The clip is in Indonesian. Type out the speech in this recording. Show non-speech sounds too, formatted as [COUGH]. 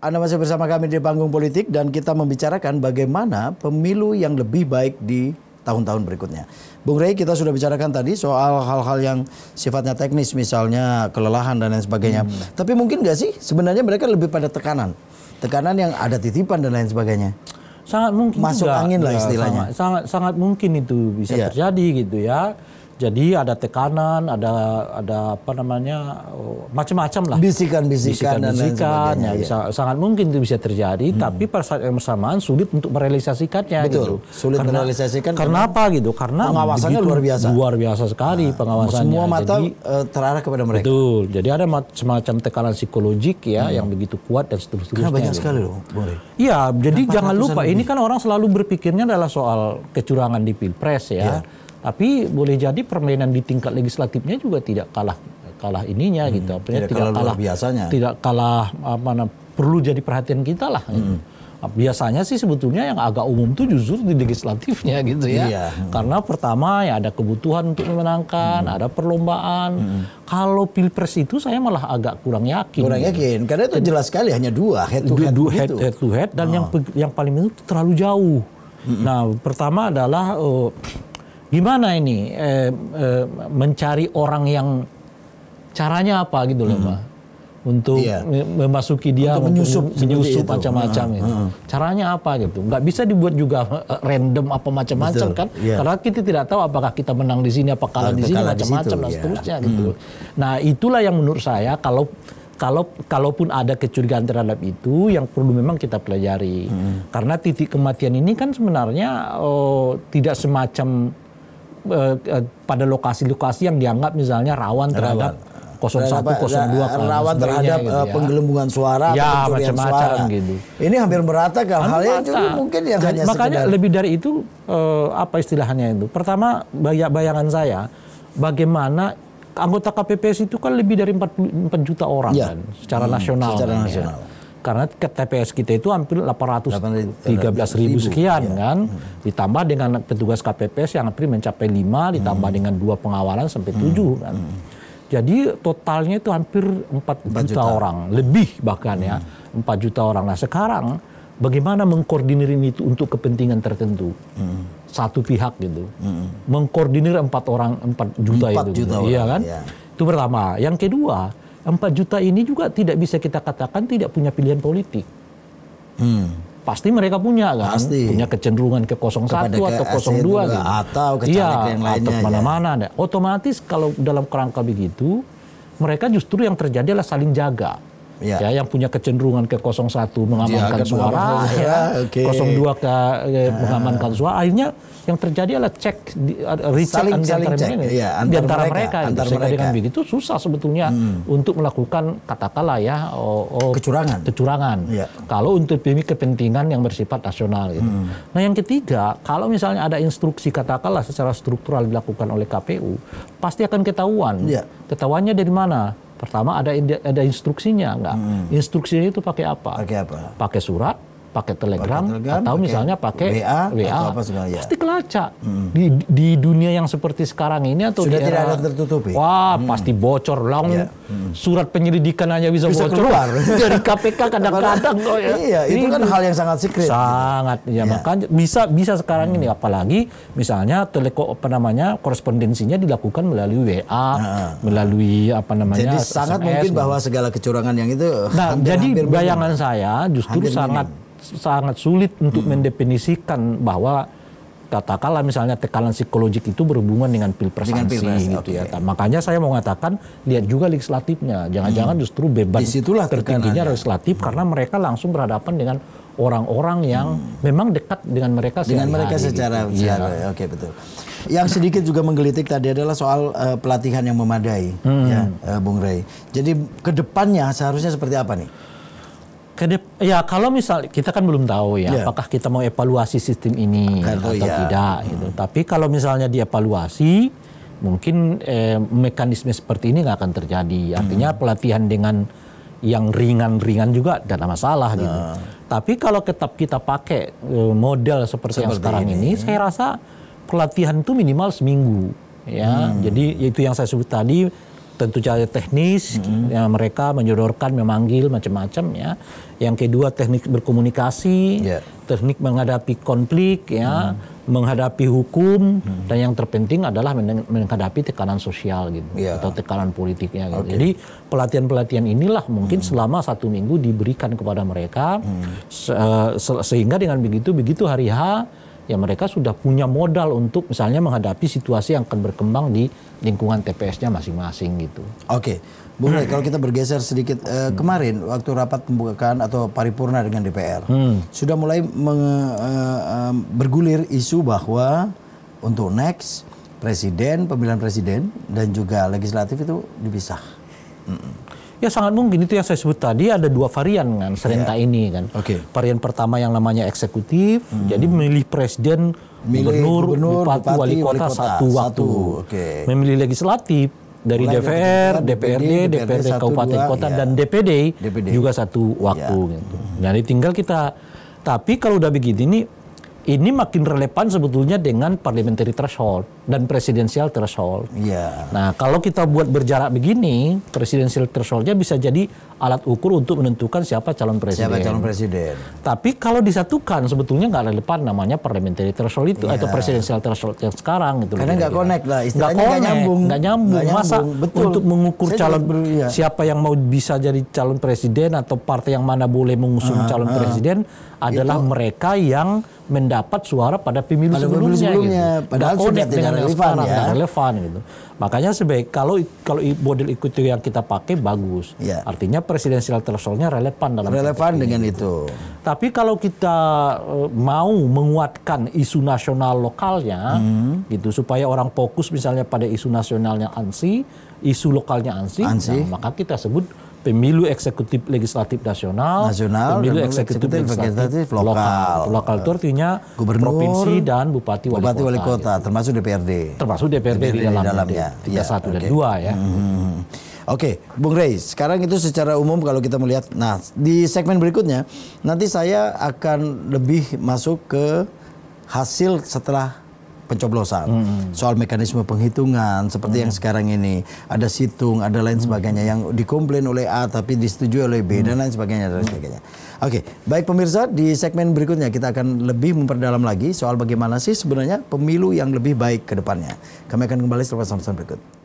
Anda masih bersama kami di panggung politik dan kita membicarakan bagaimana pemilu yang lebih baik di tahun-tahun berikutnya. Bung Rey, kita sudah bicarakan tadi soal hal-hal yang sifatnya teknis, misalnya kelelahan dan lain sebagainya. Hmm. Tapi mungkin nggak sih sebenarnya mereka lebih pada tekanan, tekanan yang ada titipan dan lain sebagainya. Sangat mungkin masuk juga. angin lah iya, istilahnya. Sangat, sangat sangat mungkin itu bisa yeah. terjadi gitu ya. Jadi ada tekanan, ada ada apa namanya oh, macam-macam lah. Bisikan-bisikan dan lain ya, ya, bisa, Sangat mungkin itu bisa terjadi, hmm. tapi pada saat yang bersamaan sulit untuk merealisasikannya. Gitu. Betul. Gitu. Sulit karena, merealisasikan. Karena apa gitu? Karena pengawasannya luar biasa. Luar biasa sekali nah, pengawasannya. Semua mata jadi, eh, terarah kepada mereka. Betul. Jadi ada semacam tekanan psikologik ya hmm. yang begitu kuat dan seterusnya. Karena banyak sekali loh, boleh. Iya. Jadi jangan lupa ini kan orang selalu berpikirnya adalah soal kecurangan di pilpres ya. ya tapi boleh jadi permainan di tingkat legislatifnya juga tidak kalah kalah ininya hmm. gitu. Apanya, tidak, tidak kalah, kalah biasanya. Tidak kalah apa perlu jadi perhatian kita lah. Hmm. Gitu biasanya sih sebetulnya yang agak umum tuh justru di legislatifnya [LAUGHS] gitu ya. Iya. Hmm. Karena pertama ya ada kebutuhan untuk memenangkan, hmm. ada perlombaan. Hmm. Kalau pilpres itu saya malah agak kurang yakin. Kurang yakin, karena itu jelas sekali hanya dua head to head. Dua head, head to head dan oh. yang ah. yang paling itu terlalu jauh. Hmm. Nah pertama adalah uh, gimana ini eh, eh, mencari orang yang caranya apa gitu loh, hmm. Untuk iya. memasuki dia, untuk menyusup, menyusup macam-macam hmm, itu. Hmm. Caranya apa gitu? Nggak bisa dibuat juga eh, random apa macam-macam kan? Yeah. Karena kita tidak tahu apakah kita menang di sini, apa kalah di sini, macam-macam dan iya. seterusnya yeah. Hmm. gitu. Hmm. Nah itulah yang menurut saya kalau kalau kalaupun ada kecurigaan terhadap itu yang perlu memang kita pelajari hmm. karena titik kematian ini kan sebenarnya oh, tidak semacam Eh, eh, pada lokasi-lokasi yang dianggap misalnya rawan terhadap rawan. 01, 02 rawan terhadap eh, gitu ya. penggelembungan suara, ya, macam-macam gitu. Ini hampir merata kan? hal yang mungkin yang Jadi, hanya makanya sekedar. lebih dari itu eh, apa istilahnya itu? Pertama bayangan saya bagaimana anggota KPPS itu kan lebih dari 44 juta orang ya. kan secara hmm, nasional. Secara kan, ya. nasional. Ya karena ke TPS kita itu hampir 813 ribu sekian iya. kan hmm. ditambah dengan petugas KPPS yang hampir mencapai 5 hmm. ditambah hmm. dengan dua pengawalan sampai 7 hmm. kan hmm. jadi totalnya itu hampir 4, 4 juta, juta orang lebih bahkan ya. hmm. ya 4 juta orang nah sekarang bagaimana mengkoordinirin itu untuk kepentingan tertentu hmm. satu pihak gitu hmm. mengkoordinir 4 orang 4 juta 4 itu gitu. juta gitu. orang, kan? iya kan ya. itu pertama yang kedua 4 juta ini juga tidak bisa kita katakan tidak punya pilihan politik. Hmm. Pasti mereka punya kan, Pasti. punya kecenderungan ke 01 Kepada atau ke 02 juga, gitu. atau ke ya, yang lainnya. Atau mana-mana. Ya. Otomatis kalau dalam kerangka begitu, mereka justru yang terjadi adalah saling jaga ya. ya yang punya kecenderungan ke 01 mengamankan ya, suara, kan? ya, okay. 02 ke eh, ah. mengamankan suara. Akhirnya yang terjadi adalah cek di, eh, recheck mereka, iya, antara, mereka, di antara mereka, antara mereka. dengan begitu susah sebetulnya hmm. untuk melakukan katakanlah ya oh, oh, kecurangan. Kecurangan. Ya. Kalau untuk demi kepentingan yang bersifat nasional gitu. Hmm. Nah, yang ketiga, kalau misalnya ada instruksi katakanlah secara struktural dilakukan oleh KPU, pasti akan ketahuan. Ya. Ketahuannya dari mana? Pertama ada ada instruksinya nggak? Hmm. Instruksinya itu pakai apa? Pakai apa? Pakai surat, pakai telegram, pakai telegram atau pakai misalnya pakai WA, WA. Atau apa segala, ya. pasti kelacak hmm. di, di dunia yang seperti sekarang ini atau sudah di tidak ada tertutupi wah hmm. pasti bocor lah yeah. hmm. surat penyelidikan hanya bisa, bisa bocor keluar. [LAUGHS] dari KPK kadang-kadang [LAUGHS] oh ya. iya itu kan hal yang sangat secret gitu. sangat ya, yeah. makanya bisa bisa sekarang hmm. ini apalagi misalnya teleko apa namanya korespondensinya dilakukan melalui WA nah, ah, ah. melalui apa namanya jadi sangat mungkin gitu. bahwa segala kecurangan yang itu nah hampir, jadi hampir bayangan saya justru sangat sangat sulit untuk hmm. mendefinisikan bahwa katakanlah misalnya tekanan psikologik itu berhubungan dengan pilpres dengan pilpres, gitu okay. ya. Kan. Makanya saya mau mengatakan lihat juga legislatifnya. Jangan-jangan hmm. justru beban Disitulah tertingginya legislatif hmm. karena mereka langsung berhadapan dengan orang-orang yang hmm. memang dekat dengan mereka dengan mereka gitu. secara gitu. secara ya. oke betul. Yang sedikit juga menggelitik tadi adalah soal uh, pelatihan yang memadai hmm. ya uh, Bung Rey. Jadi kedepannya seharusnya seperti apa nih? Kedep, ya kalau misalnya kita kan belum tahu ya, yeah. apakah kita mau evaluasi sistem ini kan, atau ya. tidak hmm. gitu. Tapi kalau misalnya dievaluasi, mungkin eh, mekanisme seperti ini nggak akan terjadi. Hmm. Artinya hmm. pelatihan dengan yang ringan-ringan juga tidak ada masalah nah. gitu. Ah. Tapi kalau tetap kita pakai eh, model seperti, seperti yang sekarang ini, ini saya rasa pelatihan itu minimal seminggu ya. Hmm. Jadi itu yang saya sebut tadi tentu saja teknis hmm. yang mereka menyodorkan memanggil macam-macam ya yang kedua teknik berkomunikasi yeah. teknik menghadapi konflik ya hmm. menghadapi hukum hmm. dan yang terpenting adalah menghadapi tekanan sosial gitu yeah. atau tekanan politiknya gitu. okay. jadi pelatihan-pelatihan inilah mungkin hmm. selama satu minggu diberikan kepada mereka hmm. se, eh, se sehingga dengan begitu begitu hari H ya mereka sudah punya modal untuk misalnya menghadapi situasi yang akan berkembang di lingkungan TPS-nya masing-masing gitu. Oke. Okay. Bung Rey, kalau kita bergeser sedikit eh, hmm. kemarin waktu rapat pembukaan atau paripurna dengan DPR hmm. sudah mulai menge, eh, bergulir isu bahwa untuk next presiden, pemilihan presiden dan juga legislatif itu dipisah. Hmm. Ya sangat mungkin itu yang saya sebut tadi ada dua varian kan serentak yeah. ini kan. Okay. Varian pertama yang namanya eksekutif, hmm. jadi memilih presiden, Milih gubernur, gubernur bupati, bupati, wali, kota, wali kota satu waktu. Okay. Memilih legislatif dari Mulai DPR, DPRD, DPRD, DPRD, DPRD kabupaten kota ya. dan DPD, DPD juga satu waktu ya. gitu. Jadi nah, tinggal kita tapi kalau udah begini nih ini makin relevan sebetulnya dengan parliamentary threshold dan presidensial threshold. Yeah. Nah, kalau kita buat berjarak begini, presidensial thresholdnya bisa jadi alat ukur untuk menentukan siapa calon presiden. Siapa calon presiden. Tapi kalau disatukan, sebetulnya nggak relevan namanya parliamentary threshold itu yeah. atau presidensial threshold yang sekarang. Gitu Karena nggak connect lah, istilahnya nggak nyambung. Nggak nyambung. nyambung. Masa Betul. untuk mengukur Saya calon ber, ya. siapa yang mau bisa jadi calon presiden atau partai yang mana boleh mengusung uh, calon ah. presiden adalah itu. mereka yang mendapat suara pada pemilu pada sebelumnya, pemilu sebelumnya gitu. padahal nah, sudah tidak relevan sekarang, ya. relevan gitu. Makanya sebaik kalau kalau model ikut yang kita pakai bagus. Ya. Artinya presidensial thresholdnya relevan dalam relevan dengan itu. itu. Tapi kalau kita eh, mau menguatkan isu nasional lokalnya hmm. gitu supaya orang fokus misalnya pada isu nasionalnya ANSI, isu lokalnya ANSI, ANSI. Nah, maka kita sebut pemilu eksekutif legislatif nasional, nasional pemilu, eksekutif, eksekutif legislatif lokal. lokal. Lokal itu artinya Gubernur, provinsi dan bupati wali, bupati, wali kota, gitu. termasuk DPRD. Termasuk DPRD, DPRD di dalam dalamnya. Tiga ya, satu okay. dan dua ya. Hmm. Oke, okay, Bung Rey, sekarang itu secara umum kalau kita melihat, nah di segmen berikutnya nanti saya akan lebih masuk ke hasil setelah pencoblosan, hmm. soal mekanisme penghitungan seperti hmm. yang sekarang ini ada situng, ada lain sebagainya yang dikomplain oleh A tapi disetujui oleh B hmm. dan lain sebagainya dan sebagainya. Oke, okay. baik pemirsa di segmen berikutnya kita akan lebih memperdalam lagi soal bagaimana sih sebenarnya pemilu yang lebih baik ke depannya. Kami akan kembali setelah pesan berikut.